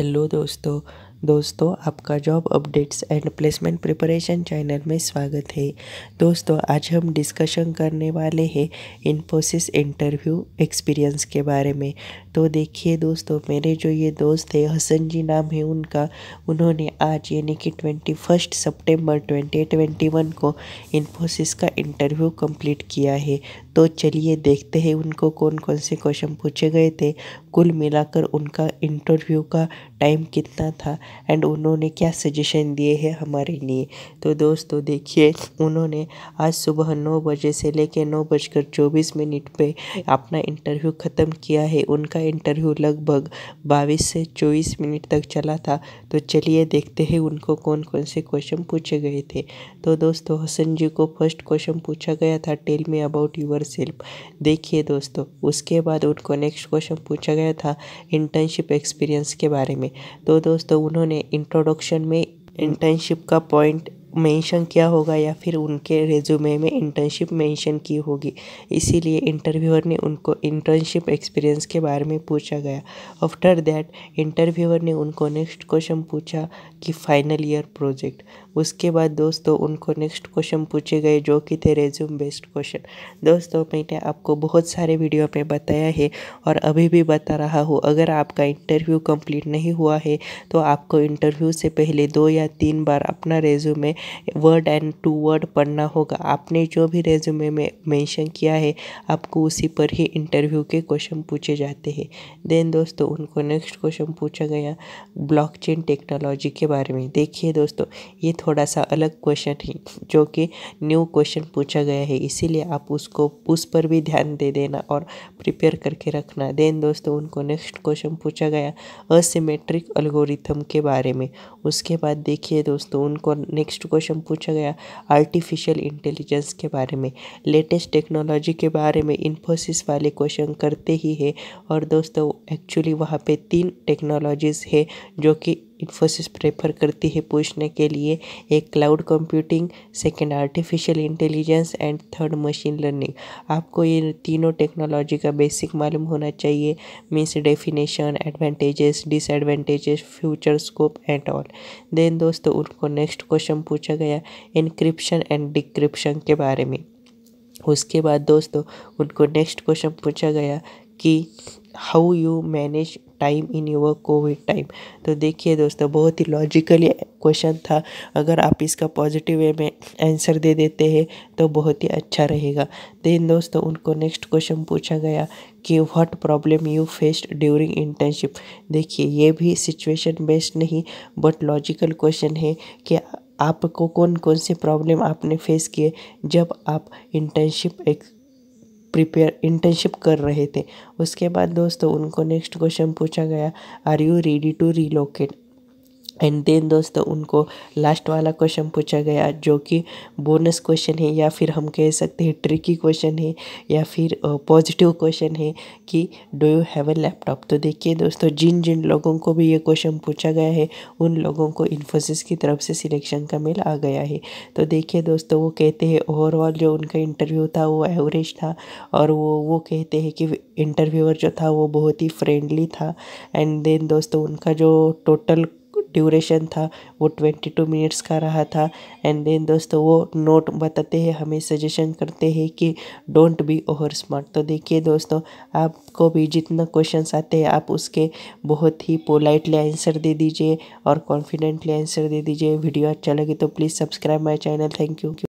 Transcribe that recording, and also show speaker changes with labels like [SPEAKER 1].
[SPEAKER 1] hello दोस्तों दोस्तों आपका job updates and placement preparation channel में स्वागत है दोस्तों आज हम डिस्कशन करने वाले हैं इन्फोसिस इंटरव्यू एक्सपीरियंस के बारे में तो देखिए दोस्तों मेरे जो ये दोस्त है हसन जी नाम है उनका उन्होंने आज यानी कि twenty first September twenty twenty one को इन्फोसिस का इंटरव्यू कम्प्लीट किया है तो चलिए देखते हैं उनको कौन कौन से क्वेश्चन पूछे गए थे कुल मिलाकर उनका इंटरव्यू का टाइम कितना था एंड उन्होंने क्या सजेशन दिए हैं हमारे लिए तो दोस्तों देखिए उन्होंने आज सुबह नौ बजे से लेकर नौ बजकर चौबीस मिनट पे अपना इंटरव्यू ख़त्म किया है उनका इंटरव्यू लगभग बाईस से चौबीस मिनट तक चला था तो चलिए देखते हैं उनको कौन कौन से क्वेश्चन पूछे गए थे तो दोस्तों हसन जी को फर्स्ट क्वेश्चन पूछा गया था tell me about yourself देखिए दोस्तों उसके बाद उनको नेक्स्ट क्वेश्चन पूछा गया था इंटर्नशिप एक्सपीरियंस के बारे में तो दोस्तों उन्होंने उन्होंने इंट्रोडक्शन में इंटर्नशिप का पॉइंट मेंशन किया होगा या फिर उनके रेज्यूमे में इंटर्नशिप मेंशन की होगी इसीलिए इंटरव्यूअर ने उनको इंटर्नशिप एक्सपीरियंस के बारे में पूछा गया आफ्टर दैट इंटरव्यूअर ने उनको नेक्स्ट क्वेश्चन पूछा कि फाइनल ईयर प्रोजेक्ट उसके बाद दोस्तों उनको नेक्स्ट क्वेश्चन पूछे गए जो कि थे रेज्यूम बेस्ड क्वेश्चन दोस्तों मैंने आपको बहुत सारे वीडियो में बताया है और अभी भी बता रहा हूँ अगर आपका इंटरव्यू कंप्लीट नहीं हुआ है तो आपको इंटरव्यू से पहले दो या तीन बार अपना resume word and to word पढ़ना होगा आपने जो भी रेज्यूमे में मेंशन किया है आपको उसी पर ही इंटरव्यू के क्वेश्चन पूछे जाते हैं देन दोस्तों उनको नेक्स्ट क्वेश्चन पूछा गया ब्लॉकचेन टेक्नोलॉजी के बारे में देखिए दोस्तों ये थोड़ा सा अलग क्वेश्चन है जो कि न्यू क्वेश्चन पूछा गया है इसीलिए आप उसको उस पर भी ध्यान दे देना और प्रिपेयर करके रखना देन दोस्तों उनको नेक्स्ट क्वेश्चन पूछा गया असीमेट्रिक अल्गोरिथम के बारे में उसके बाद देखिए दोस्तों उनको नेक्स्ट क्वेश्चन पूछा गया आर्टिफिशियल इंटेलिजेंस के बारे में लेटेस्ट टेक्नोलॉजी के बारे में इन्फोसिस वाले क्वेश्चन करते ही है और दोस्तों एक्चुअली वहाँ पे तीन टेक्नोलॉजीज़ है जो कि इन्फोसिस प्रेफर करती है पूछने के लिए एक cloud computing second artificial intelligence and third machine learning आपको ये तीनों टेक्नोलॉजी का बेसिक मालूम होना चाहिए means definition advantages disadvantages future scope and all then दोस्तों उनको नेक्स्ट क्वेश्चन पूछा गया इनक्रिप्शन एंड डिक्रिप्शन के बारे में उसके बाद दोस्तों उनको नेक्स्ट क्वेश्चन पूछा गया कि how you manage time in your Covid time तो देखिए दोस्तों बहुत ही लॉजिकली क्वेश्चन था अगर आप इसका पॉजिटिव वे में आंसर दे देते हैं तो बहुत ही अच्छा रहेगा देन दोस्तों उनको नेक्स्ट क्वेश्चन पूछा गया कि what problem you faced during internship देखिए ये भी सिचुएशन बेस्ड नहीं बट लॉजिकल क्वेश्चन है कि आपको कौन कौन से प्रॉब्लम आपने फेस किए जब आप इंटर्नशिप एक प्रिपेयर इंटर्नशिप कर रहे थे उसके बाद दोस्तों उनको नेक्स्ट क्वेश्चन पूछा गया are you ready to relocate and then दोस्तों उनको लास्ट वाला क्वेश्चन पूछा गया जो कि बोनस क्वेश्चन है या फिर हम कह सकते हैं ट्रिकी क्वेश्चन है या फिर पॉजिटिव क्वेश्चन है कि do you have a laptop तो देखिए दोस्तों जिन जिन लोगों को भी ये क्वेश्चन पूछा गया है उन लोगों को इन्फोसिस की तरफ से सिलेक्शन का मेल आ गया है तो देखिए दोस्तों वो कहते हैं ओवरऑल जो उनका इंटरव्यू था वो एवरेज था और वो वो कहते हैं कि इंटरव्यूअर जो था वो बहुत ही फ्रेंडली था एंड देन दोस्तों उनका जो टोटल ड्यूरेशन था वो ट्वेंटी टू मिनट्स का रहा था एंड देन दोस्तों वो नोट बताते हैं हमें सजेशन करते हैं कि डोंट बी ओवर स्मार्ट तो देखिए दोस्तों आपको भी जितना क्वेश्चन आते हैं आप उसके बहुत ही पोलाइटली आंसर दे दीजिए और कॉन्फिडेंटली आंसर दे दीजिए वीडियो अच्छा लगे तो please subscribe my channel thank you